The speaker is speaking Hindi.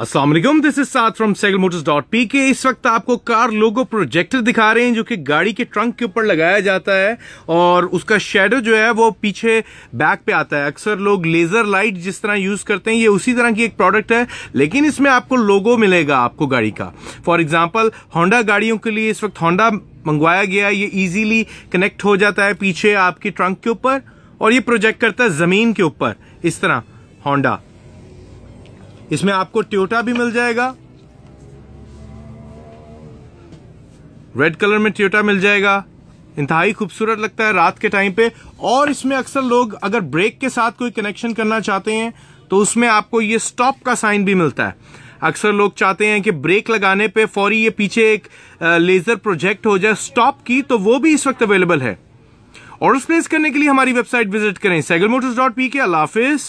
असलम दिस इज साथ फ्रॉम पी के इस वक्त आपको कार लोगो प्रोजेक्टर दिखा रहे हैं जो कि गाड़ी के ट्रंक के ऊपर लगाया जाता है और उसका शेडो जो है वो पीछे बैक पे आता है अक्सर लोग लेजर लाइट जिस तरह यूज करते हैं ये उसी तरह की एक प्रोडक्ट है लेकिन इसमें आपको लोगो मिलेगा आपको गाड़ी का फॉर एग्जाम्पल होंडा गाड़ियों के लिए इस वक्त होंडा मंगवाया गया ये इजिली कनेक्ट हो जाता है पीछे आपके ट्रंक के ऊपर और ये प्रोजेक्ट करता है जमीन के ऊपर इस तरह होंडा इसमें आपको ट्योटा भी मिल जाएगा रेड कलर में ट्योटा मिल जाएगा इंतहाई खूबसूरत लगता है रात के टाइम पे और इसमें अक्सर लोग अगर ब्रेक के साथ कोई कनेक्शन करना चाहते हैं तो उसमें आपको ये स्टॉप का साइन भी मिलता है अक्सर लोग चाहते हैं कि ब्रेक लगाने पे फौरी ये पीछे एक लेजर प्रोजेक्ट हो जाए स्टॉप की तो वो भी इस वक्त अवेलेबल है और उस प्लेस करने के लिए हमारी वेबसाइट विजिट करें सैगल मोटर्स डॉट पी के अलाफिज़